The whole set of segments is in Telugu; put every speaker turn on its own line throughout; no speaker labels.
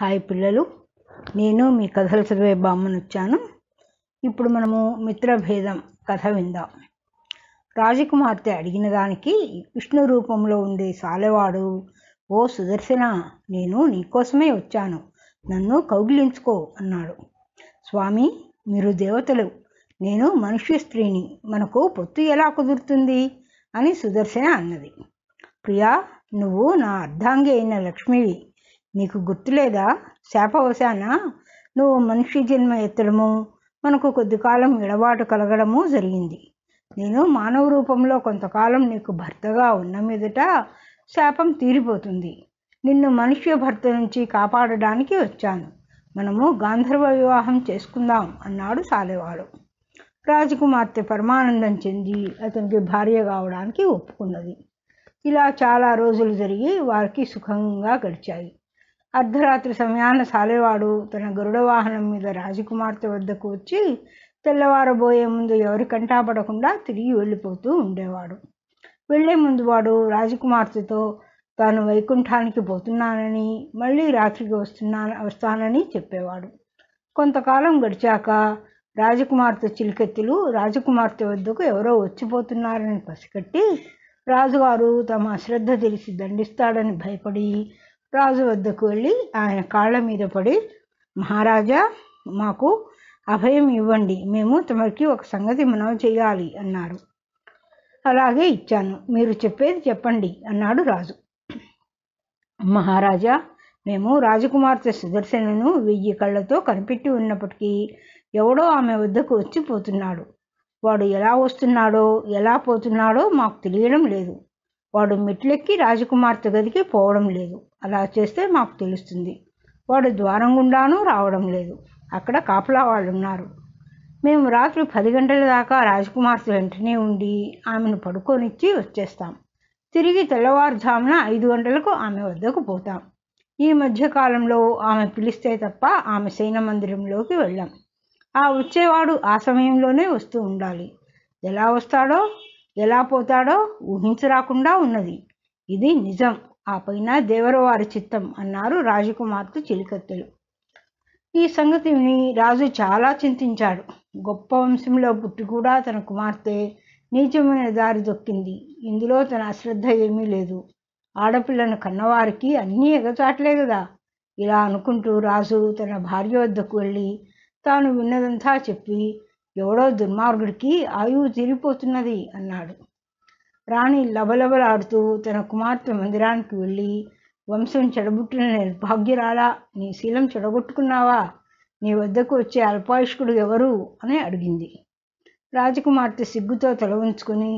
హాయ్ పిల్లలు నేను మీ కథలు చదివే బామ్మను వచ్చాను ఇప్పుడు మనము మిత్రభేదం కథ విందాం రాజకుమార్తె అడిగిన దానికి విష్ణు రూపంలో ఉండే సాలెవాడు ఓ సుదర్శన నేను నీకోసమే వచ్చాను నన్ను కౌగిలించుకో అన్నాడు స్వామి మీరు దేవతలు నేను మనుష్య స్త్రీని మనకు పొత్తు ఎలా కుదురుతుంది అని సుదర్శన అన్నది ప్రియా నువ్వు నా అర్ధాంగి అయిన లక్ష్మివి నీకు గుర్తులేదా అవసానా నువ్వు మనిషి జన్మ ఎత్తడము మనకు కొద్ది కాలం ఇడబాటు కలగడము జరిగింది నేను మానవ రూపంలో కొంతకాలం నీకు భర్తగా ఉన్న మీదట శాపం తీరిపోతుంది నిన్ను మనుష్య భర్త నుంచి కాపాడడానికి వచ్చాను మనము గాంధర్వ వివాహం చేసుకుందాం అన్నాడు సాలెవాడు రాజకుమార్తె పరమానందం చెంది అతనికి భార్య కావడానికి ఒప్పుకున్నది ఇలా చాలా రోజులు జరిగి వారికి సుఖంగా గడిచాయి అర్ధరాత్రి సమయాన సాలెవాడు తన గరుడ వాహనం మీద రాజకుమార్తె వద్దకు వచ్చి తెల్లవారబోయే ముందు ఎవరి కంటాపడకుండా తిరిగి వెళ్ళిపోతూ ఉండేవాడు వెళ్లే ముందు వాడు రాజకుమార్తెతో తాను వైకుంఠానికి పోతున్నానని మళ్ళీ రాత్రికి వస్తున్నా వస్తానని చెప్పేవాడు కొంతకాలం గడిచాక రాజకుమార్తె చిలికెత్తులు రాజకుమార్తె వద్దకు ఎవరో వచ్చిపోతున్నారని పసికట్టి రాజుగారు తమ అశ్రద్ధ తెలిసి దండిస్తాడని భయపడి రాజు వద్దకు వెళ్ళి ఆయన కాళ్ళ మీద పడి మహారాజా మాకు అభయం ఇవ్వండి మేము తమకి ఒక సంగతి మనం చేయాలి అన్నారు అలాగే ఇచ్చాను మీరు చెప్పేది చెప్పండి అన్నాడు రాజు మహారాజా మేము రాజకుమార్తె సుదర్శనను వెయ్యి కళ్ళతో కనిపెట్టి ఉన్నప్పటికీ ఎవడో ఆమె వద్దకు వచ్చిపోతున్నాడు వాడు ఎలా వస్తున్నాడో ఎలా పోతున్నాడో మాకు తెలియడం లేదు వాడు మెట్లెక్కి రాజకుమార్తె గదికి పోవడం లేదు అలా చేస్తే మాకు తెలుస్తుంది వాడు ద్వారం గుండాను రావడం లేదు అక్కడ కాపలా వాళ్ళు ఉన్నారు మేము రాత్రి పది గంటల దాకా రాజకుమార్తె వెంటనే ఉండి ఆమెను పడుకోనిచ్చి వచ్చేస్తాం తిరిగి తెల్లవారుజామున ఐదు గంటలకు ఆమె వద్దకు పోతాం ఈ మధ్యకాలంలో ఆమె పిలిస్తే తప్ప ఆమె సైన మందిరంలోకి వెళ్ళాం ఆ వచ్చేవాడు ఆ సమయంలోనే వస్తూ ఉండాలి ఎలా వస్తాడో ఎలా పోతాడో ఊహించరాకుండా ఉన్నది ఇది నిజం ఆ పైన దేవరవారి చిత్తం అన్నారు రాజకుమార్తె చిలికత్తెలు ఈ సంగతి విని రాజు చాలా చింతించాడు గొప్ప వంశంలో పుట్టి కూడా తన కుమార్తె నీచమైన దారి దొక్కింది ఇందులో తన అశ్రద్ధ ఏమీ లేదు ఆడపిల్లను కన్నవారికి అన్నీ ఎగచాటలే కదా ఇలా అనుకుంటూ రాజు తన భార్య వద్దకు వెళ్ళి తాను విన్నదంతా చెప్పి ఎవడో దుర్మార్గుడికి ఆయువు తీరిపోతున్నది అన్నాడు రాణి లబలబలాడుతూ తన కుమార్తె మందిరానికి వెళ్ళి వంశం చెడబుట్టిన నిర్భాగ్యురాలా నీ శీలం చెడగొట్టుకున్నావా నీ వద్దకు వచ్చే అల్పాయుష్కుడు ఎవరు అని అడిగింది రాజకుమార్తె సిగ్గుతో తల ఉంచుకుని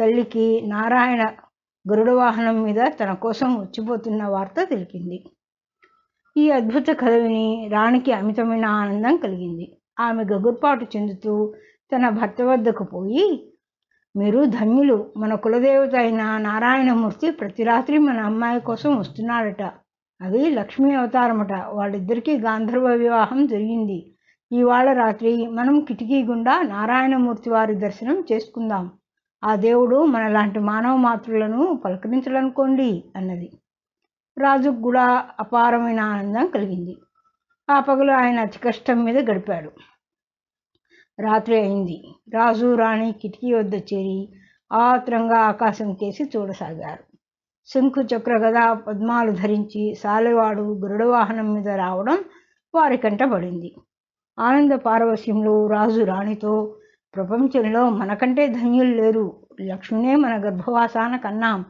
తల్లికి నారాయణ గరుడ వాహనం మీద తన కోసం వచ్చిపోతున్న వార్త తెలిపింది ఈ అద్భుత కథ విని రాణికి అమితమైన ఆనందం కలిగింది ఆమె గగుర్పాటు చెందుతూ తన భర్త వద్దకు పోయి మీరు ధన్యులు మన కులదేవత అయిన నారాయణమూర్తి ప్రతి రాత్రి మన అమ్మాయి కోసం వస్తున్నాడట అది లక్ష్మీ అవతారమట వాళ్ళిద్దరికీ గాంధర్వ వివాహం జరిగింది ఇవాళ రాత్రి మనం కిటికీ గుండా నారాయణమూర్తి వారి దర్శనం చేసుకుందాం ఆ దేవుడు మనలాంటి మానవ మాతృలను పలకరించాలనుకోండి అన్నది రాజుకు కూడా అపారమైన ఆనందం కలిగింది ఆ పగలు ఆయన అతి కష్టం మీద గడిపాడు రాత్రి అయింది రాజు రాణి కిటికీ వద్ద చేరి ఆత్రంగా ఆకాశం కేసి చూడసాగారు శంఖు చక్ర గదా పద్మాలు ధరించి సాలెవాడు గరుడవాహనం మీద రావడం వారి కంటబడింది ఆనంద పార్వశ్యంలో రాజు రాణితో ప్రపంచంలో మనకంటే ధన్యులు లేరు లక్ష్మణే మన గర్భవాసాన కన్నాం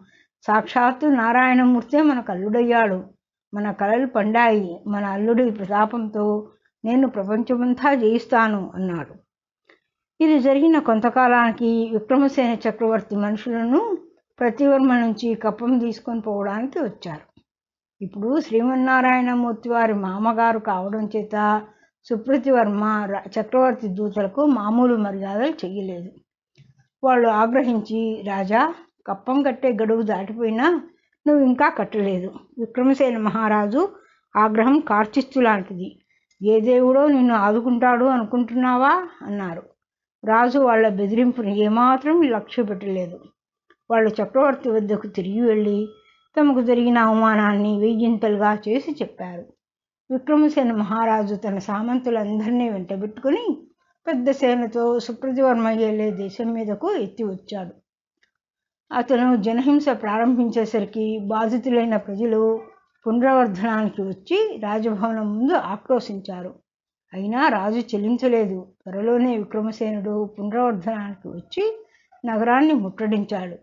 సాక్షాత్తు నారాయణమూర్తే మన కల్లుడయ్యాడు మన కలలు పండాయి మన అల్లుడి ప్రతాపంతో నేను ప్రపంచమంతా జయిస్తాను అన్నాడు ఇది జరిగిన కొంతకాలానికి విక్రమసేన చక్రవర్తి మనుషులను ప్రతివర్మ నుంచి కప్పం తీసుకొని పోవడానికి వచ్చారు ఇప్పుడు శ్రీమన్నారాయణమూర్తి వారి మామగారు కావడం చేత సుప్రతివర్మ చక్రవర్తి దూతలకు మామూలు మర్యాదలు చేయలేదు వాళ్ళు ఆగ్రహించి రాజా కప్పం కట్టే గడువు దాటిపోయినా నువ్వు ఇంకా కట్టలేదు విక్రమసేన మహారాజు ఆగ్రహం కార్చిస్తు లాంటిది ఏ దేవుడో నిన్ను ఆదుకుంటాడు అనుకుంటున్నావా అన్నారు రాజు వాళ్ళ బెదిరింపును ఏమాత్రం లక్ష్య పెట్టలేదు వాళ్ళు చక్రవర్తి వద్దకు తిరిగి వెళ్ళి తమకు జరిగిన అవమానాన్ని వేయింతలుగా చేసి చెప్పారు విక్రమసేన మహారాజు తన సామంతులందరినీ వెంటబెట్టుకుని పెద్ద సేనతో సుప్రతివర్మ ఏలే దేశం మీదకు ఎత్తి వచ్చాడు అతను జనహింస ప్రారంభించేసరికి బాధితులైన ప్రజలు పునరావర్ధనానికి వచ్చి రాజభవనం ముందు ఆక్రోశించారు అయినా రాజు చెల్లించలేదు త్వరలోనే విక్రమసేనుడు పునరావర్ధనానికి వచ్చి నగరాన్ని ముట్టడించాడు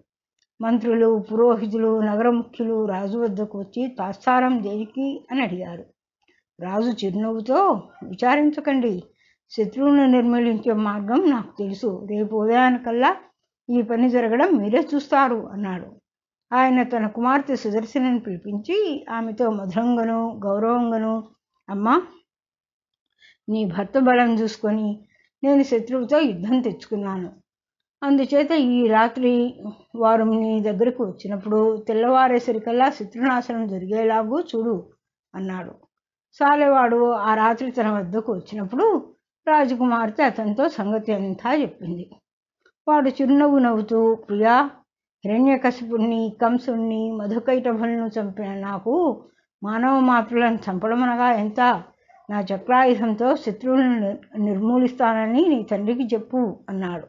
మంత్రులు పురోహితులు నగర ముఖ్యులు రాజు వద్దకు వచ్చి తాత్సారం దేనికి అని అడిగారు రాజు చిరునవ్వుతో విచారించకండి శత్రువును నిర్మూలించే మార్గం నాకు తెలుసు రేపు ఉదయానికల్లా ఈ పని జరగడం మీరే చూస్తారు అన్నాడు ఆయన తన కుమార్తె సుదర్శనని పిలిపించి ఆమెతో మధురంగను గౌరవంగాను అమ్మ నీ భర్త బలం చూసుకొని నేను శత్రువుతో యుద్ధం తెచ్చుకున్నాను అందుచేత ఈ రాత్రి వారు నీ దగ్గరకు వచ్చినప్పుడు తెల్లవారేసరికల్లా శత్రునాశనం జరిగేలాగూ చూడు అన్నాడు సాలెవాడు ఆ రాత్రి తన వద్దకు వచ్చినప్పుడు రాజకుమార్తె అతనితో సంగతి అంతా చెప్పింది వాడు చిరునవ్వు నవ్వుతూ ప్రియా హిరణ్యకశిపుణ్ణి కంసుణ్ణి మధుకైటభులను చంపిన నాకు మానవ మాతృలను చంపడం అనగా ఎంత నా చక్రాయుధంతో శత్రువులను నిర్మూలిస్తానని నీ తండ్రికి చెప్పు అన్నాడు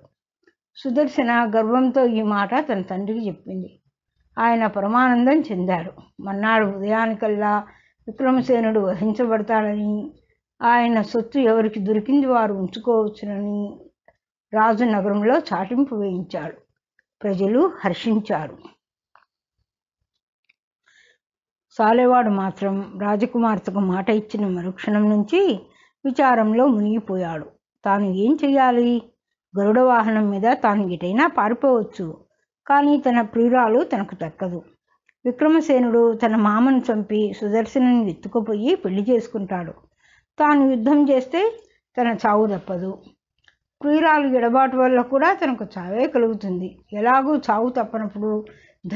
సుదర్శన గర్వంతో ఈ మాట తన తండ్రికి చెప్పింది ఆయన పరమానందం చెందాడు మన్నాడు ఉదయానికల్లా విక్రమసేనుడు వహించబడతాడని ఆయన సొత్తు ఎవరికి దొరికింది వారు ఉంచుకోవచ్చునని రాజు నగరంలో చాటింపు వేయించాడు ప్రజలు హర్షించారు సాలెవాడు మాత్రం రాజకుమార్తెకు మాట ఇచ్చిన మరుక్షణం నుంచి విచారంలో మునిగిపోయాడు తాను ఏం చేయాలి గరుడ వాహనం మీద తాను ఎటైనా పారిపోవచ్చు కానీ తన ప్రియురాలు తనకు దక్కదు విక్రమసేనుడు తన మామను చంపి సుదర్శనని ఎత్తుకుపోయి పెళ్లి చేసుకుంటాడు తాను యుద్ధం చేస్తే తన చావు తప్పదు ప్రియురాలు ఎడబాటు వల్ల కూడా తనకు చావే కలుగుతుంది ఎలాగూ చావు తప్పనప్పుడు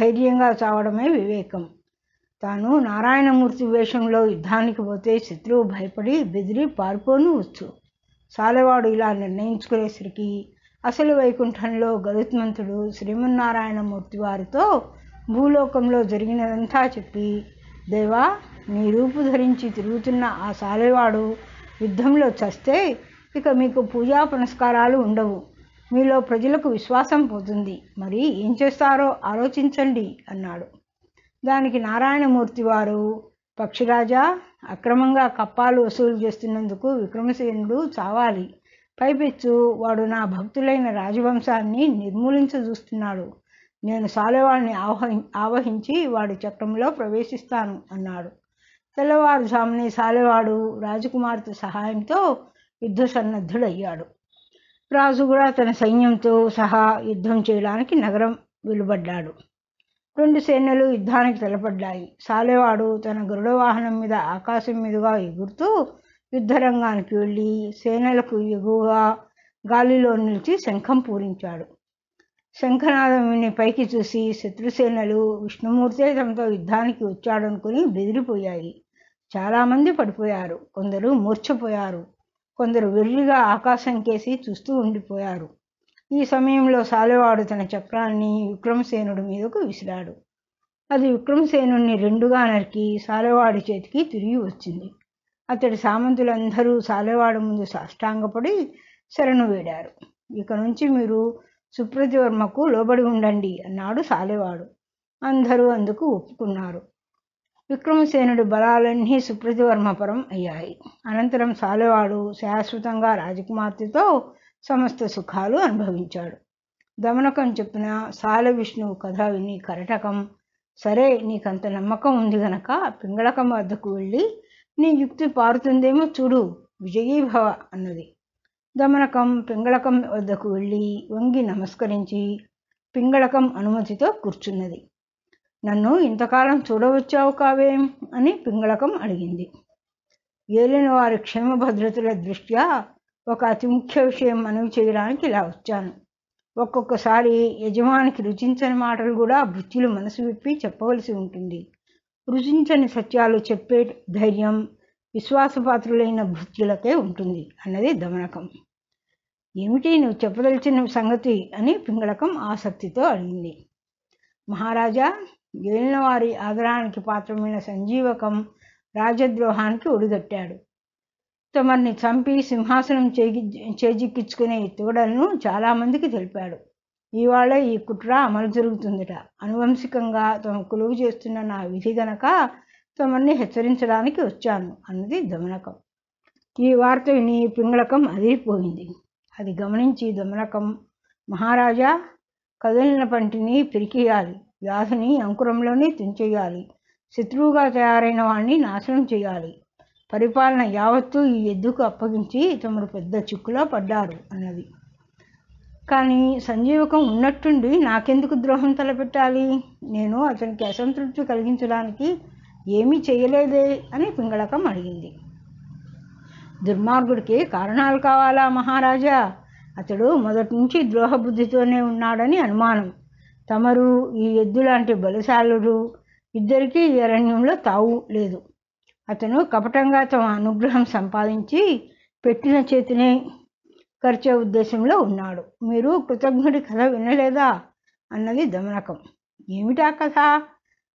ధైర్యంగా చావడమే వివేకం తాను నారాయణమూర్తి వేషంలో యుద్ధానికి పోతే శత్రువు భయపడి బెదిరి పారిపోను వచ్చు సాలెవాడు ఇలా నిర్ణయించుకునేసరికి అసలు వైకుంఠంలో గరుత్మంతుడు శ్రీమన్నారాయణమూర్తి వారితో భూలోకంలో జరిగినదంతా చెప్పి దేవా నీ రూపు ధరించి తిరుగుతున్న ఆ సాలెవాడు యుద్ధంలో చస్తే ఇక మీకు పూజా పునస్కారాలు ఉండవు మీలో ప్రజలకు విశ్వాసం పోతుంది మరి ఏం చేస్తారో ఆలోచించండి అన్నాడు దానికి నారాయణమూర్తి వారు పక్షిరాజా అక్రమంగా కప్పాలు వసూలు చేస్తున్నందుకు విక్రమసేనుడు చావాలి పైపెచ్చు వాడు నా భక్తులైన రాజవంశాన్ని నిర్మూలించ చూస్తున్నాడు నేను సాలెవాడిని ఆవహి ఆవహించి వాడి చక్రంలో ప్రవేశిస్తాను అన్నాడు తెల్లవారుజాముని సాలెవాడు రాజకుమార్తె సహాయంతో యుద్ధ సన్నద్ధుడయ్యాడు రాజు కూడా తన సైన్యంతో సహా యుద్ధం చేయడానికి నగరం వెలుబడ్డాడు రెండు సేనలు యుద్ధానికి తెలపడ్డాయి సాలెవాడు తన గరుడ వాహనం మీద ఆకాశం మీదుగా ఎగురుతూ యుద్ధరంగానికి వెళ్ళి సేనలకు ఎగువగా గాలిలో నిలిచి శంఖం పూరించాడు శంఖనాదం విని పైకి చూసి శత్రుసేనలు విష్ణుమూర్తే తమతో యుద్ధానికి వచ్చాడనుకుని బెదిరిపోయాయి చాలామంది పడిపోయారు కొందరు మూర్చపోయారు కొందరు వెర్రిగా ఆకాశం కేసి చూస్తూ ఉండిపోయారు ఈ సమయంలో సాలెవాడు తన చక్రాన్ని విక్రమసేనుడి మీదకు విసిరాడు అది విక్రమసేను రెండుగా నరికి సాలెవాడి చేతికి తిరిగి వచ్చింది అతడి సామంతులందరూ సాలెవాడు ముందు సాష్టాంగపడి శరణు వేడారు ఇక నుంచి మీరు సుప్రతివర్మకు లోబడి ఉండండి అన్నాడు సాలెవాడు అందరూ అందుకు ఒప్పుకున్నారు విక్రమసేనుడి బలాలన్నీ సుప్రతివర్మపరం అయ్యాయి అనంతరం సాలెవాడు శాశ్వతంగా రాజకుమార్తెతో సమస్త సుఖాలు అనుభవించాడు దమనకం చెప్పిన సాల విష్ణువు కథ విని కరటకం సరే నీకంత నమ్మకం ఉంది గనక పింగళకం వద్దకు వెళ్ళి నీ యుక్తి పారుతుందేమో చూడు విజయీభవ అన్నది దమనకం పింగళకం వద్దకు వెళ్ళి వంగి నమస్కరించి పింగళకం అనుమతితో కూర్చున్నది నన్ను ఇంతకాలం చూడవచ్చావు కావేం అని పింగళకం అడిగింది ఏలిన వారి క్షేమ భద్రతల దృష్ట్యా ఒక అతి ముఖ్య విషయం మనవి చేయడానికి ఇలా వచ్చాను ఒక్కొక్కసారి యజమానికి రుచించని మాటలు కూడా బుచ్చిలు మనసు విప్పి చెప్పవలసి ఉంటుంది రుచించని సత్యాలు చెప్పే ధైర్యం విశ్వాసపాత్రులైన భృత్యులకే ఉంటుంది అన్నది దమనకం ఏమిటి నువ్వు చెప్పదలిచిన సంగతి అని పింగళకం ఆసక్తితో అడిగింది మహారాజా వారి ఆదరానికి పాత్రమైన సంజీవకం రాజద్రోహానికి ఒడిగట్టాడు తమర్ని చంపి సింహాసనం చేగి చేజిక్కించుకునే తోడలను చాలామందికి తెలిపాడు ఇవాళ ఈ కుట్ర అమలు జరుగుతుందట అనువంశికంగా తమ కొలువు చేస్తున్న నా విధి గనక తమర్ని హెచ్చరించడానికి వచ్చాను అన్నది దమనకం ఈ వార్త విని పింగళకం అదిరిపోయింది అది గమనించి దమనకం మహారాజా కదిలిన పంటిని పిరికియాలి వ్యాధిని అంకురంలోనే తుంచేయాలి శత్రువుగా తయారైన వాడిని నాశనం చేయాలి పరిపాలన యావత్తు ఈ ఎద్దుకు అప్పగించి తమరు పెద్ద చిక్కులో పడ్డారు అన్నది కానీ సంజీవకం ఉన్నట్టుండి నాకెందుకు ద్రోహం తలపెట్టాలి నేను అతనికి అసంతృప్తి కలిగించడానికి ఏమీ చేయలేదే అని పింగళకం అడిగింది దుర్మార్గుడికి కారణాలు కావాలా మహారాజా అతడు మొదటి నుంచి ద్రోహబుద్ధితోనే ఉన్నాడని అనుమానం తమరు ఈ ఎద్దు లాంటి బలశాలుడు ఇద్దరికీ ఈ అరణ్యంలో తావు లేదు అతను కపటంగా తమ అనుగ్రహం సంపాదించి పెట్టిన చేతిని ఖర్చే ఉద్దేశంలో ఉన్నాడు మీరు కృతజ్ఞుడి కథ వినలేదా అన్నది దమనకం ఏమిటా కథ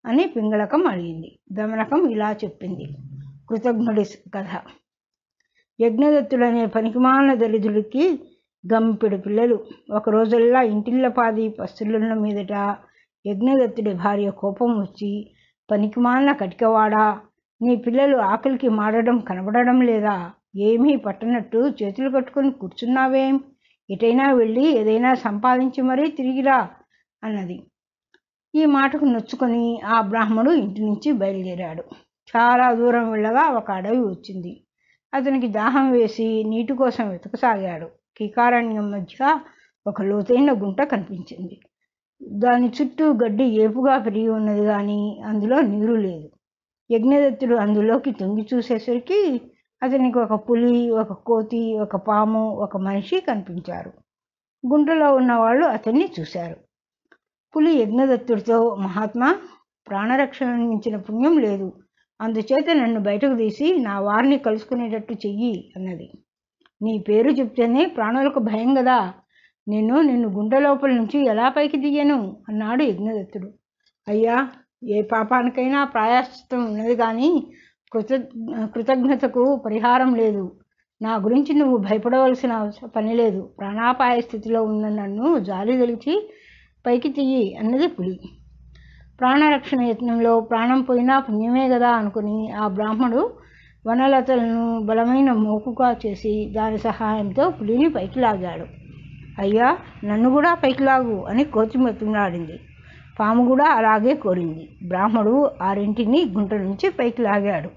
అని పింగళకం అడిగింది దమనకం ఇలా చెప్పింది కృతజ్ఞుడి కథ యజ్ఞదత్తుడనే పనికిమాన దళితుడికి గంపెడు పిల్లలు ఒక రోజుల్లా ఇంటిల్లపాది పస్తులున్న మీదట యజ్ఞదత్తుడి భార్య కోపం వచ్చి పనికిమాన కటికవాడా నీ పిల్లలు ఆకలికి మాడడం కనబడడం లేదా ఏమీ పట్టనట్టు చేతులు కట్టుకుని కూర్చున్నావేం ఎటైనా వెళ్ళి ఏదైనా సంపాదించి మరీ తిరిగిరా అన్నది ఈ మాటకు నొచ్చుకొని ఆ బ్రాహ్మడు ఇంటి నుంచి బయలుదేరాడు చాలా దూరం వెళ్ళగా ఒక అడవి వచ్చింది అతనికి దాహం వేసి నీటి కోసం వెతకసాగాడు కికారణ్యం మధ్య ఒక లోతైన గుంట కనిపించింది దాని చుట్టూ గడ్డి ఏపుగా పెరిగి ఉన్నది కానీ అందులో నీరు లేదు యజ్ఞదత్తుడు అందులోకి తొంగి చూసేసరికి అతనికి ఒక పులి ఒక కోతి ఒక పాము ఒక మనిషి కనిపించారు గుంటలో ఉన్నవాళ్ళు అతన్ని చూశారు పులి యజ్ఞదత్తుడితో మహాత్మా ప్రాణరక్షణ నుంచిన పుణ్యం లేదు అందుచేత నన్ను బయటకు తీసి నా వారిని కలుసుకునేటట్టు చెయ్యి అన్నది నీ పేరు చెప్తేనే ప్రాణులకు భయం కదా నేను నిన్ను గుండె లోపల నుంచి ఎలా పైకి దిగాను అన్నాడు యజ్ఞదత్తుడు అయ్యా ఏ పాపానికైనా ప్రాయశ్చిత్తం ఉన్నది కానీ కృత కృతజ్ఞతకు పరిహారం లేదు నా గురించి నువ్వు భయపడవలసిన పని లేదు ప్రాణాపాయ స్థితిలో ఉన్న నన్ను జాలి తెలిచి పైకి తీయి అన్నది పులి ప్రాణరక్షణ యత్నంలో ప్రాణం పోయినా పుణ్యమే కదా అనుకుని ఆ బ్రాహ్మడు వనలతలను బలమైన మోకుగా చేసి దాని సహాయంతో పులిని పైకి లాగాడు అయ్యా నన్ను కూడా పైకి లాగు అని కోచి పాము కూడా అలాగే కోరింది బ్రాహ్మడు ఆరింటిని గుంట నుంచి పైకి లాగాడు